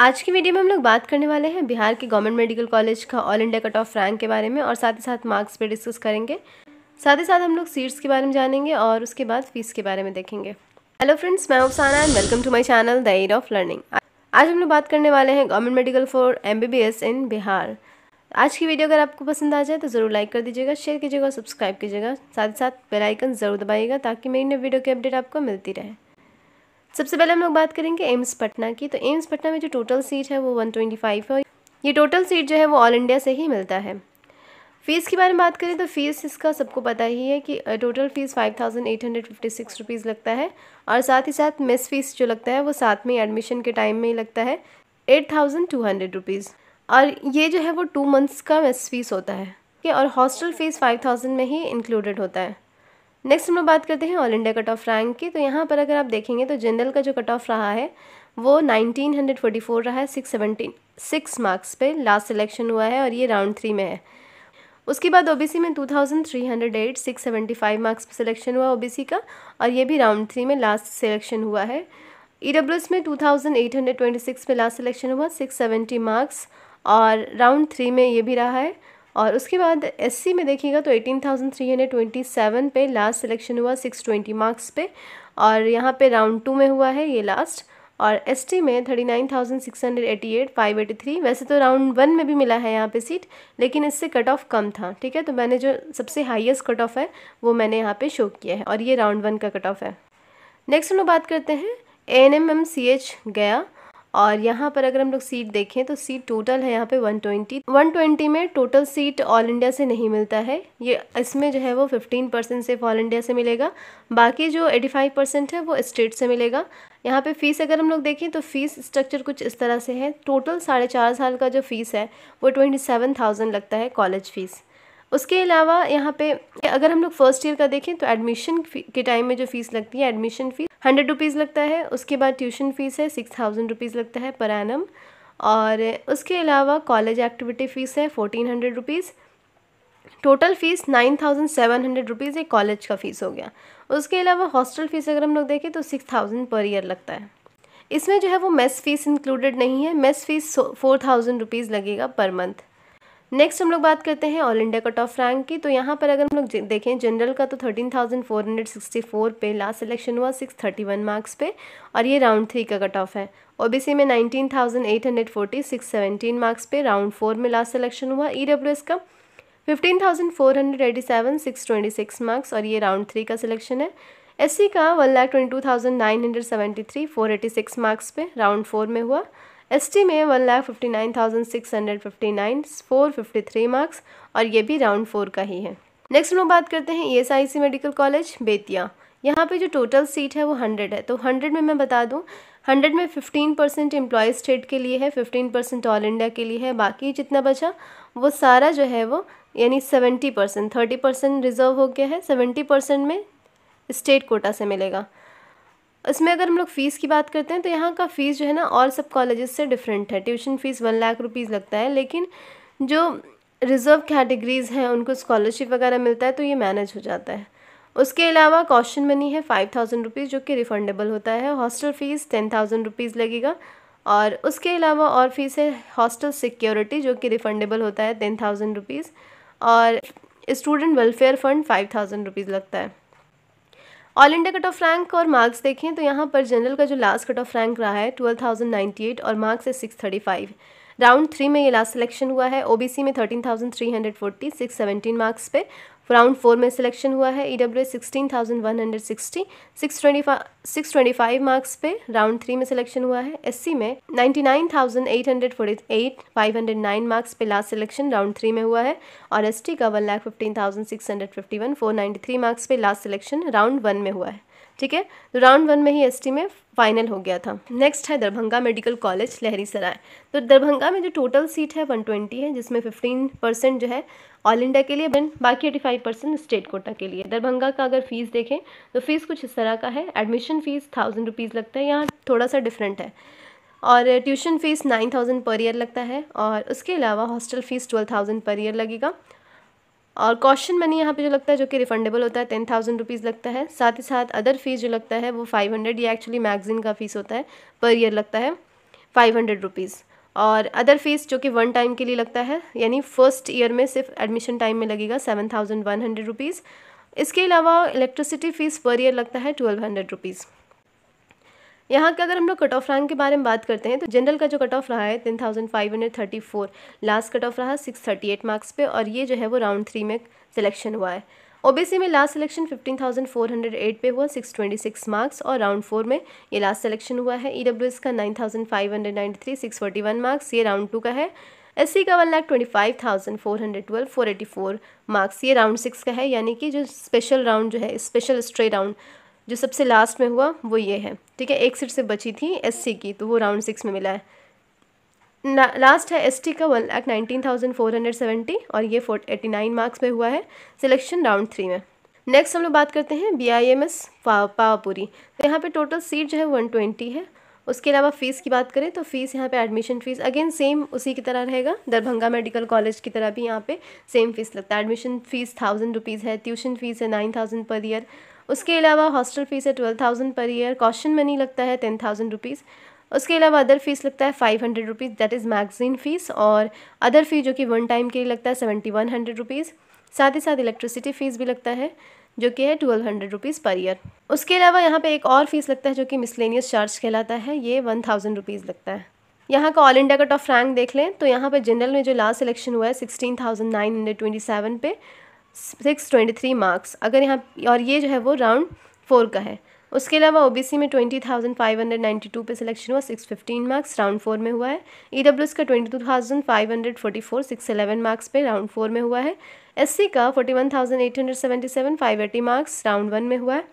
आज की वीडियो में हम लोग बात करने वाले हैं बिहार के गवर्नमेंट मेडिकल कॉलेज का all India cut off rank के बारे में और साथ ही साथ मार्क्स पे डिस्कस करेंगे साथ ही साथ हम लोग सीट्स के बारे में जानेंगे और उसके बाद फीस के बारे में देखेंगे हेलो फ्रेंड्स मैं Upasana and welcome to my channel the aid of learning आज हम लोग बात करने वाले हैं government medical for M in Bihar आज की वीडियो अगर आपको पसंद आ जाए तो ज़रूर लाइक कर दीजिएगा शेयर कीजिएगा सब्सक्राइब कीजिएगा साथ ही साथ बेलाइकन ज़रूर दबाइएगा ताकि मेरी नई वीडियो की अपडेट आपको मिलती रहे सबसे पहले हम लोग बात करेंगे एम्स पटना की तो एम्स पटना में जो टोटल सीट है वो 125 है और ये टोटल सीट जो है वो ऑल इंडिया से ही मिलता है फ़ीस के बारे में बात करें तो फ़ीस इसका सबको पता ही है कि total fees five thousand eight hundred fifty six rupees लगता है और साथ ही साथ मिस फ़ीस जो लगता है वो साथ में एडमिशन के टाइम में ही लगता है eight thousand two hundred rupees और ये जो है वो टू मंथ्स का मिस फ़ीस होता है और हॉस्टल फ़ीस फाइव थाउजेंड में ही इंक्लूडेड होता है नेक्स्ट हम लोग बात करते हैं all India cut off rank की तो यहाँ पर अगर आप देखेंगे तो जनरल का जो कट ऑफ रहा है वो 1944 रहा है 617 सिक्स मार्क्स पे लास्ट सिलेक्शन हुआ है और ये राउंड थ्री में है उसके बाद ओबीसी में 2308 675 मार्क्स पे सिलेक्शन हुआ ओबीसी का और ये भी राउंड थ्री में लास्ट सिलेक्शन हुआ है ई e में 2826 पे लास्ट सिलेक्शन हुआ 670 मार्क्स और राउंड थ्री में ये भी रहा है और उसके बाद एस में देखिएगा तो एटीन पे लास्ट सिलेक्शन हुआ 620 मार्क्स पे और यहाँ पे राउंड टू में हुआ है ये लास्ट और टी में thirty nine thousand six hundred eighty eight five eighty three वैसे तो राउंड वन में भी मिला है यहाँ पे सीट लेकिन इससे कट ऑफ कम था ठीक है तो मैंने जो सबसे हाईएस्ट कट ऑफ है वो मैंने यहाँ पे शो किया है और ये राउंड वन का कट ऑफ है नेक्स्ट हम लोग बात करते हैं A N M M C H Gaya और यहाँ पर अगर हम लोग सीट देखें तो सीट टोटल है यहाँ पे 120 120 में टोटल सीट ऑल इंडिया से नहीं मिलता है ये इसमें जो है वो 15 परसेंट सिर्फ ऑल इंडिया से मिलेगा बाकी जो 85 परसेंट है वो स्टेट से मिलेगा यहाँ पे फ़ीस अगर हम लोग देखें तो फ़ीस स्ट्रक्चर कुछ इस तरह से है टोटल साढ़े चार साल का जो फ़ीस है वो ट्वेंटी सेवन थाउजेंड लगता है कॉलेज फ़ीस उसके अलावा यहाँ पे अगर हम लोग फर्स्ट ईयर का देखें तो एडमिशन के टाइम में जो फीस लगती है एडमिशन फ़ीस हंड्रेड रुपीज़ लगता है उसके बाद ट्यूशन फ़ीस है सिक्स थाउजेंड रुपीज़ लगता है पर एनम और उसके अलावा कॉलेज एक्टिविटी फ़ीस है fourteen hundred rupees total fees nine thousand seven hundred rupees एक कॉलेज का फ़ीस हो गया उसके अलावा हॉस्टल फ़ीस अगर हम लोग देखें तो सिक्स थाउजेंड पर ईयर लगता है इसमें जो है वो मेस फ़ीस इंक्लूडेड नहीं है mess fees four thousand rupees लगेगा पर मंथ नेक्स्ट हम लोग बात करते हैं all India cut off rank की तो यहाँ पर अगर हम लोग देखें जनरल का तो thirteen thousand four hundred sixty four पे लास्ट सिलेक्शन हुआ सिक्स थर्टी वन मार्क्स पे और ये राउंड थ्री का कट ऑफ है ओबीसी में nineteen thousand eight hundred forty six seventeen marks पे राउंड फोर में लास्ट सिलेक्शन हुआ ई डब्ल्यू एस का fifteen thousand four hundred eighty seven six twenty six marks और ये राउंड थ्री का सिलेक्शन है एस का one lakh twenty two thousand nine hundred seventy three four eighty six marks पे round four में हुआ ST में one lakh fifty nine thousand six hundred fifty nine four fifty three marks और ये भी राउंड फोर का ही है नेक्स्ट हम बात करते हैं सी मेडिकल कॉलेज बेतिया यहाँ पे जो टोटल सीट है वो हंड्रेड है तो हंड्रेड में मैं बता दूँ हंड्रेड में फिफ्टीन परसेंट एम्प्लॉय स्टेट के लिए है फिफ्टीन परसेंट ऑल इंडिया के लिए है बाकी जितना बचा वो सारा जो है वो यानी seventy percent thirty percent reserve हो गया है सेवेंटी परसेंट में स्टेट कोटा से मिलेगा इसमें अगर हम लोग फ़ीस की बात करते हैं तो यहाँ का फ़ीस जो है ना और सब कॉलेजेस से डिफरेंट है tuition fees one lakh rupees लगता है लेकिन जो रिज़र्व कैटेगरीज़ हैं उनको स्कॉलरशिप वगैरह मिलता है तो ये मैनेज हो जाता है उसके अलावा कॉशन मनी है फाइव थाउजेंड रुपीज़ जो कि रिफंडेबल होता है hostel fees ten thousand rupees लगेगा और उसके अलावा और फीस है हॉस्टल सिक्योरिटी जो कि रिफंडेबल होता है टेन थाउजेंड रुपीज़ और student welfare fund five thousand rupees लगता है all India cut off rank और मार्क्स देखें तो यहाँ पर जनरल का जो लास्ट कट ऑफ रैंक रहा है ट्वेल्व थाउजेंड नाइन्टी एट और मार्क्स है six thirty five round three में ये लास्ट सिलेक्शन हुआ है ओबीसी में thirteen thousand three hundred forty six seventeen marks पे राउंड फोर में सिलेक्शन हुआ है E W S sixteen thousand one hundred sixty six twenty six twenty five marks पे राउंड थ्री में सिलेक्शन हुआ है एस सी में ninety nine thousand eight hundred forty eight five hundred nine marks पे last selection round three में हुआ है और एस टी का one lakh fifteen thousand six hundred fifty one four ninety three marks पे लास्ट सिलेक्शन राउंड वन में हुआ है ठीक है तो राउंड वन में ही एस में फाइनल हो गया था नेक्स्ट है दरभंगा मेडिकल कॉलेज लहरी सराय तो दरभंगा में जो टोटल सीट है 120 है जिसमें 15 परसेंट जो है ऑल इंडिया के लिए बाकी 85 परसेंट स्टेट कोटा के लिए दरभंगा का अगर फीस देखें तो फीस कुछ इस तरह का है एडमिशन फीस थाउजेंड रुपीज़ लगता है यहाँ थोड़ा सा डिफरेंट है और tuition fees nine thousand per year लगता है और उसके अलावा hostel fees twelve thousand per year लगेगा और कॉशन मनी यहाँ पे जो लगता है जो कि रिफंडेबल होता है टेन थाउजेंड रुपीज़ लगता है साथ ही साथ अदर फीस जो लगता है वो फाइव हंड्रेड या एक्चुअली मैगजीन का फीस होता है पर ईयर लगता है फाइव हंड्रेड रुपीज़ और अदर फीस जो कि वन टाइम के लिए लगता है यानी फर्स्ट ईयर में सिर्फ एडमिशन टाइम में लगेगा seven thousand one hundred rupees इसके अलावा इलेक्ट्रिसिटी फ़ीस पर ईयर लगता है ट्वेल्व हंड्रेड रुपीज़ यहाँ के अगर हम लोग कट ऑफ रैंक के बारे में बात करते हैं तो जनरल का जो कट ऑफ रहा है ten thousand five hundred thirty four last cut off रहा सिक्स थर्टी एट मार्क्स पे और ये जो है वो राउंड थ्री में सिलेक्शन हुआ है ओबीसी में last selection fifteen thousand four hundred eight पे हुआ सिक्स ट्वेंटी सिक्स मार्क्स और राउंड फोर में ये लास्ट सिलेक्शन हुआ है एस e का nine thousand five hundred three six forty one marks ये राउंड टू का है सी का one lakh twenty five thousand four hundred twelve four eighty four marks ये राउंड सिक्स का है यानी कि जो स्पेशल राउंड जो है स्पेशल स्ट्रे राउंड जो सबसे लास्ट में हुआ वो ये है ठीक है एक सीट से बची थी एससी की तो वो राउंड सिक्स में मिला है ना, लास्ट है एसटी का one lakh nineteen thousand four hundred seventy और ये फोर एटी नाइन मार्क्स में हुआ है सिलेक्शन राउंड थ्री में नेक्स्ट हम लोग बात करते हैं B I M S Pawapuri तो यहाँ पर टोटल सीट जो है वन ट्वेंटी है उसके अलावा फ़ीस की बात करें तो फ़ीस यहाँ पे एडमिशन फ़ीस अगेन सेम उसी की तरह रहेगा दरभंगा मेडिकल कॉलेज की तरह भी यहाँ पे सेम फ़ीस लगता है एडमिशन फ़ीस थाउजेंड रुपीज़ है ट्यूशन फ़ीस है नाइन थाउजेंड पर ईयर उसके अलावा हॉस्टल फ़ीस है twelve thousand per year caution money लगता है टेन थाउजेंड रुपीज़ उसके अलावा अदर फीस लगता है five hundred rupees that is magazine fees और अदर फी जो कि वन टाइम के लिए लगता है सेवेंटी वन हंड्रेड रुपीज़ साथ ही साथ इलेक्ट्रिसिटी फ़ीस भी लगता है जो कि है twelve hundred rupees per year उसके अलावा यहाँ पे एक और फीस लगता है जो कि मिसलेनियस चार्ज कहलाता है ये वन थाउजेंड रुपीज़ लगता है यहाँ का all India cut off rank देख लें तो यहाँ पर जनरल में जो लास्ट सिलेक्शन हुआ है sixteen thousand nine hundred twenty seven पे सिक्स ट्वेंटी थ्री मार्क्स अगर यहाँ और ये जो है वो राउंड फोर का है उसके अलावा ओ में twenty thousand five hundred ninety two पर सिलेक्शन हुआ six fifteen marks round four में हुआ है ई डब्ल्यू एस का twenty two thousand five hundred forty four six eleven marks पे राउंड फोर में हुआ है एस सी का forty one thousand eight hundred seventy seven five eighty marks round one में हुआ है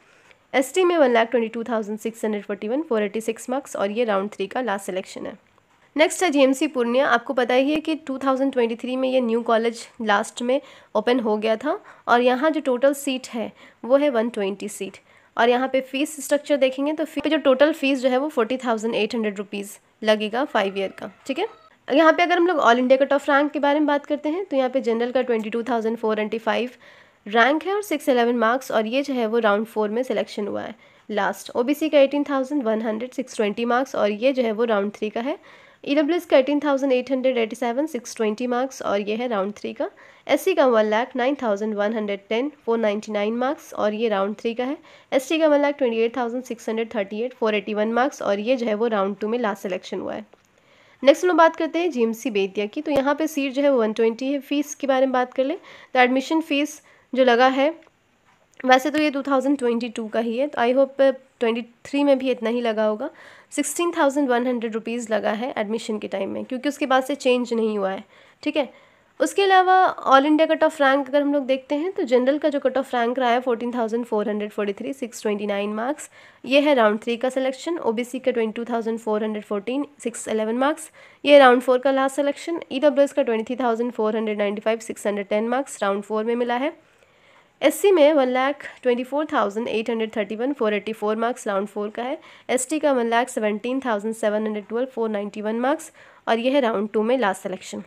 एस टी में one lakh twenty two thousand six hundred forty one four eighty six marks और ये राउंड थ्री का लास्ट सिलेक्शन है next है GMC Purnia आपको पता ही है कि 2023 में ये न्यू कॉलेज लास्ट में ओपन हो गया था और यहाँ जो टोटल सीट है वो है 120 सीट और यहाँ पे फीस स्ट्रक्चर देखेंगे तो फीस पे जो टोटल फीस जो है वो forty thousand eight hundred rupees लगेगा फाइव ईयर का ठीक है यहाँ पे अगर हम लोग all India cut off rank के बारे में बात करते हैं तो यहाँ पे जनरल का twenty two thousand four eighty five rank है और सिक्स एलेवन मार्क्स और ये जो है वो राउंड फोर में सिलेक्शन हुआ है लास्ट ओबीसी का eighteen thousand one hundred six twenty marks और ये जो है वो राउंड थ्री का है ई डब्ल्यू एस का eighteen thousand eight hundred eighty seven six twenty marks और ये है राउंड थ्री का एस सी e का one lakh nine thousand one hundred ten four ninety nine marks और ये राउंड थ्री का है एस टी का one lakh twenty eight thousand six hundred thirty eight four eighty one marks और ये जो है वो राउंड टू में लास्ट सिलेक्शन हुआ है नेक्स्ट हम लोग बात करते हैं जीएमसी बेतिया की तो यहाँ पे सीट जो है वो वन ट्वेंटी है फीस के बारे में बात कर लें तो एडमिशन फीस जो लगा है वैसे तो ये 2022 का ही है तो आई होप 23 में भी इतना ही लगा होगा sixteen thousand one hundred rupees लगा है एडमिशन के टाइम में क्योंकि उसके बाद से चेंज नहीं हुआ है ठीक है उसके अलावा all India cut off rank अगर हम लोग देखते हैं तो जनरल का जो कट ऑफ रैंक रहा है fourteen thousand four hundred forty three six twenty nine marks ये है राउंड थ्री का सिलेक्शन ओबीसी का twenty two thousand four hundred fourteen six eleven marks ये राउंड फोर का last selection E W S का twenty three thousand four hundred ninety five six hundred ten marks round four में मिला है SC में one lakh twenty four thousand eight hundred thirty one four eighty four marks round four का है ST का one lakh seventeen thousand seven hundred twelve four ninety one marks और यह है राउंड टू में लास्ट सेलेक्शन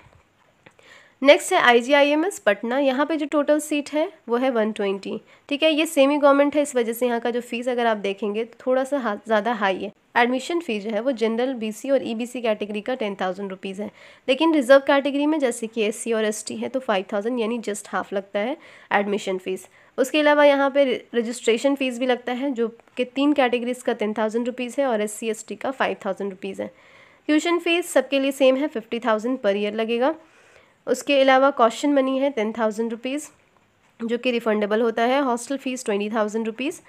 नेक्स्ट है IGIMS Patna यहाँ पे जो टोटल सीट है वो है वन ट्वेंटी ठीक है ये सेमी गवर्नमेंट है इस वजह से यहाँ का जो फीस अगर आप देखेंगे तो थोड़ा सा हाँ, ज़्यादा हाई है एडमिशन फ़ी जो है वो जनरल बीसी और ईबीसी e कैटेगरी का टेन थाउजेंड रुपीज़ है लेकिन रिजर्व कैटेगरी में जैसे कि एससी और एसटी है तो फाइव थाउजेंड यानी जस्ट हाफ लगता है एडमिशन फ़ीस उसके अलावा यहाँ पे रजिस्ट्रेशन फ़ीस भी लगता है जो कि तीन कैटेगरीज का टेन थाउजेंड रुपीज़ है और एस सी का फाइव थाउजेंड रुपीज़ है ट्यूशन फ़ीस सबके लिए सेम है फिफ्टी थाउजेंड पर ईयर लगेगा उसके अलावा क्वेश्चन मनी है टेन थाउजेंड रुपीज़ जो कि रिफंडेबल होता है hostel fees twenty thousand rupees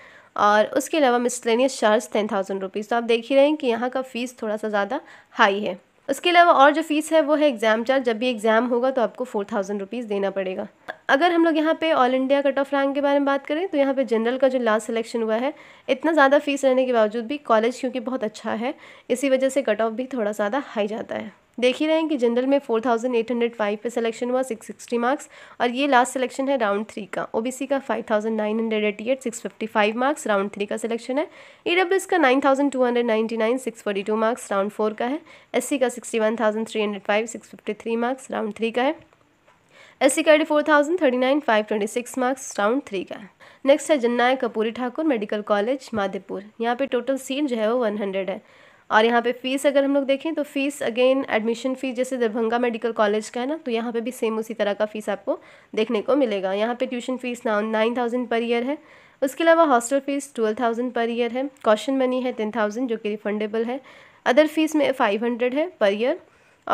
और उसके अलावा miscellaneous charge ten thousand rupees तो आप देख ही रहे हैं कि यहाँ का फ़ीस थोड़ा सा ज़्यादा हाई है उसके अलावा और जो फ़ीस है वो है एग्ज़ाम चार्ज जब भी एग्ज़ाम होगा तो आपको फोर थाउजेंड रुपीज़ देना पड़ेगा अगर हम लोग यहाँ पे all India cut off rank के बारे में बात करें तो यहाँ पे जनरल का जो लास्ट सिलेक्शन हुआ है इतना ज़्यादा फ़ीस रहने के बावजूद भी कॉलेज क्योंकि बहुत अच्छा है इसी वजह से कट ऑफ भी थोड़ा ज़्यादा हाई जाता है देख ही रहे हैं कि जनरल में four thousand eight hundred five पे सिलेक्शन हुआ सिक्स सिक्सटी मार्क्स और ये लास्ट सिलेक्शन है राउंड थ्री का ओबीसी का five thousand nine hundred eighty eight six fifty five marks round three का सिलेक्शन है ईडब्ल्यूएस e का nine thousand two hundred ninety nine six forty two marks round four का है SC का sixty one thousand three hundred five six fifty three marks round three का है S C का eighty four thousand thirty nine five twenty six marks round three का है next है Jannayak Karpoori Thakur medical college Madhepur यहाँ पे टोटल सीट जो है वो वन हंड्रेड है और यहाँ पे फ़ीस अगर हम लोग देखें तो फ़ीस अगेन एडमिशन फ़ीस जैसे दरभंगा मेडिकल कॉलेज का है ना तो यहाँ पे भी सेम उसी तरह का फ़ीस आपको देखने को मिलेगा यहाँ पे tuition fees nine thousand per year है उसके अलावा hostel fees twelve thousand per year है कॉशन मनी है टेन थाउजेंड जो कि रिफंडेबल है अदर फ़ीस में फाइव हंड्रेड है पर ईयर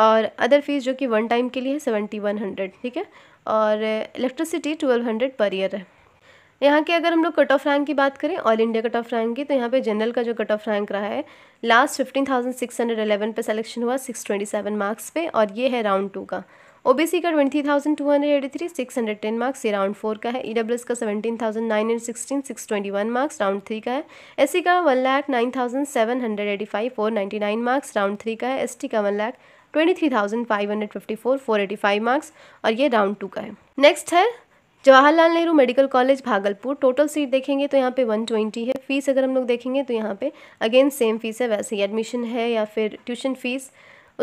और अदर फ़ीस जो कि वन टाइम के लिए है सेवेंटी वन हंड्रेड ठीक है और electricity twelve hundred per year है यहाँ के अगर हम लोग कट ऑफ रैंक की बात करें all India cut off rank की तो यहाँ पे जनरल का जो कट ऑफ रैंक रहा है last fifteen thousand six hundred eleven पर सेलेक्शन हुआ सिक्स ट्वेंटी सेवन मार्क्स पे और ये है राउंड टू का ओबीसी का twenty thousand two hundred eighty three six hundred ten marks ये राउंड फोर का है एस e का seventeen thousand nine hundred sixteen six twenty one marks round three का है सी e का one lakh nine thousand seven hundred eighty five four ninety nine marks round three का है T का one lakh twenty three thousand five hundred fifty four four eighty five marks और ये round two का है नेक्स्ट है Jawaharlal Nehru medical college Bhagalpur total seat देखेंगे तो यहाँ पे 120 है फीस अगर हम लोग देखेंगे तो यहाँ पे अगेन सेम फीस है वैसे ही एडमिशन है या फिर ट्यूशन फीस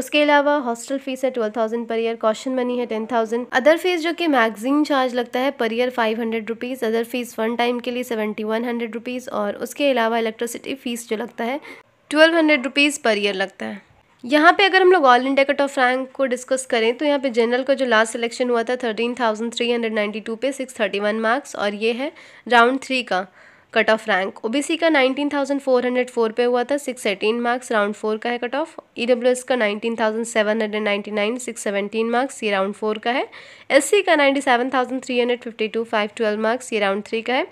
उसके अलावा हॉस्टल फीस है twelve thousand per year caution money है टेन थाउजेंड अदर फीस जो कि मैगजीन चार्ज लगता है per year five hundred rupees other fees one time के लिए सेवेंटी वन हंड्रेड रुपीज़ और उसके अलावा इलेक्ट्रिसिटी फीस जो लगता है twelve hundred rupees per year लगता है यहाँ पे अगर हम लोग all India cut off rank को डिस्कस करें तो यहाँ पे जनरल का जो लास्ट सिलेक्शन हुआ था thirteen thousand three hundred ninety two पे सिक्स थर्टी वन मार्क्स और ये है राउंड थ्री का कट ऑफ रैंक ओबीसी का nineteen thousand four hundred four पे हुआ था six eighteen marks round four का है कट ऑफ एस का नाइनटीन सिक्स 617 मार्क्स ये राउंड फोर का है सी का फाइव ट्वेल्व मार्क्स ये राउंड थ्री का है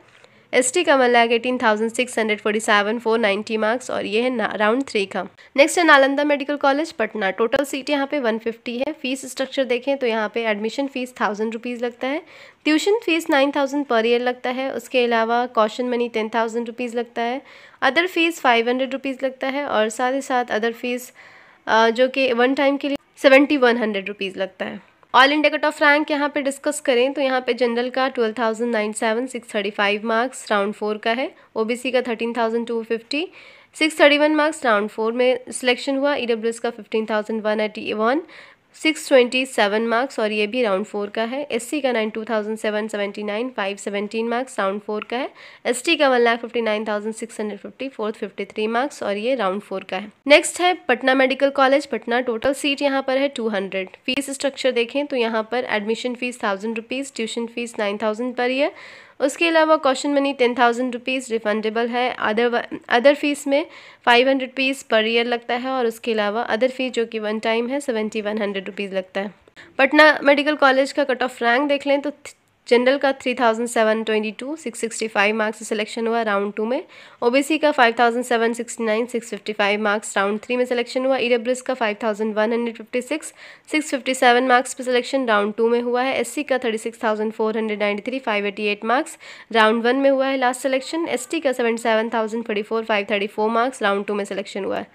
एस टी का मिल जाएगा eighteen thousand six hundred forty seven four ninety marks और ये है राउंड थ्री का नेक्स्ट है Nalanda medical college Patna total seat यहाँ पे वन फिफ्टी है फीस स्ट्रक्चर देखें तो यहाँ पे एडमिशन फीस थाउजेंड रुपीज़ लगता है tuition fees nine thousand per year लगता है उसके अलावा caution money ten thousand rupees लगता है other fees five hundred rupees लगता है और साथ ही साथ अदर फीस जो कि वन टाइम के लिए सेवेंटी वन हंड्रेड रुपीज़ लगता है all India cut off rank यहाँ पे डिस्कस करें तो यहाँ पे जनरल का twelve thousand nine seven six thirty five marks round four का है ओबीसी का thirteen thousand two fifty six thirty one marks round four में सिलेक्शन हुआ ई e एस का fifteen thousand one eighty one six twenty seven marks और ये भी round four का है एस का nine two thousand seven seventy nine five seventeen marks round four का है एस का one lakh fifty nine thousand six hundred fifty fourth fifty three marks और ये राउंड फोर का है नेक्स्ट है Patna medical college Patna total seat यहाँ पर है टू हंड्रेड फीस स्ट्रक्चर देखें तो यहाँ पर admission fees thousand rupees tuition fees nine thousand per year उसके अलावा caution money ten thousand rupees refundable है अदर अदर फीस में five hundred rupees per year लगता है और उसके अलावा अदर फीस जो कि वन टाइम है सेवेंटी वन हंड्रेड रुपीज़ लगता है पटना मेडिकल कॉलेज का कट ऑफ रैंक देख लें तो जनरल का three thousand seven twenty two six sixty five marks से सिलेक्शन हुआ राउंड टू में ओबीसी का five thousand seven sixty nine six fifty five marks round three में सिलेक्शन हुआ ई e ईडब्ल्यूएस का five thousand one hundred fifty six six fifty seven marks पर selection round two में हुआ है S C का thirty six thousand four hundred ninety three five eighty eight marks round one में हुआ है last selection S T का seventy seven thousand thirty four five thirty four marks round two में selection हुआ है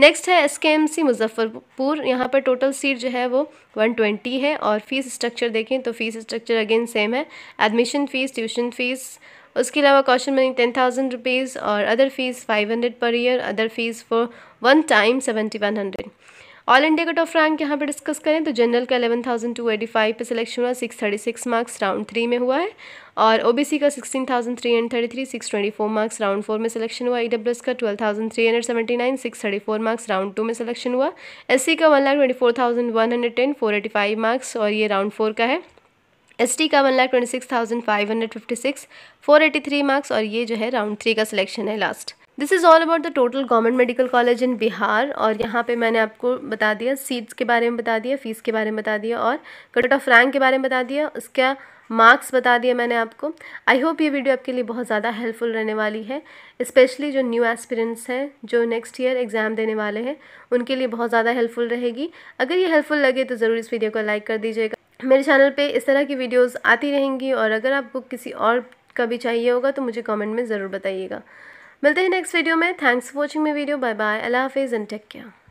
next है S के M C Muzaffarpur यहाँ पर टोटल सीट जो है वो वन ट्वेंटी है और फीस स्ट्रक्चर देखें तो फीस स्ट्रक्चर अगेन सेम है एडमिशन फ़ीस ट्यूशन फ़ीस उसके अलावा caution money ten thousand rupees और other fees five hundred per year other fees for one time seventy one hundred all India cut off rank यहाँ पे discuss करें तो general का eleven thousand two eighty five पर selection हुआ six thirty six marks round three में हुआ है और ओबीसी का sixteen thousand three hundred thirty three six twenty four marks round four में सिलेक्शन हुआ एस e का twelve thousand three hundred seventy nine six thirty four marks round two में selection हुआ एस सी का one lakh twenty four thousand one hundred ten four eighty five marks और ये round four का है S T का one lakh twenty six thousand five hundred fifty six four eighty three marks और ये जो है राउंड थ्री का सिलेक्शन है last this is all about the total government medical college in Bihar और यहाँ पे मैंने आपको बता दिया सीट्स के बारे में बता दिया फ़ीस के बारे में बता दिया और कट ऑफ रैंक के बारे में बता दिया उसका मार्क्स बता दिया मैंने आपको आई होप ये वीडियो आपके लिए बहुत ज़्यादा हेल्पफुल रहने वाली है स्पेशली जो न्यू एस्पिरेंट्स हैं जो नेक्स्ट ईयर एग्ज़ाम देने वाले हैं उनके लिए बहुत ज़्यादा हेल्पफुल रहेगी अगर ये हेल्पफुल लगे तो ज़रूर इस वीडियो को लाइक कर दीजिएगा मेरे चैनल पे इस तरह की वीडियोस आती रहेंगी और अगर आपको किसी और का भी चाहिए होगा तो मुझे कमेंट में ज़रूर बताइएगा मिलते हैं नेक्स्ट वीडियो में thanks for watching my video bye bye अल्लाह हाफिज़ एंड टेक केयर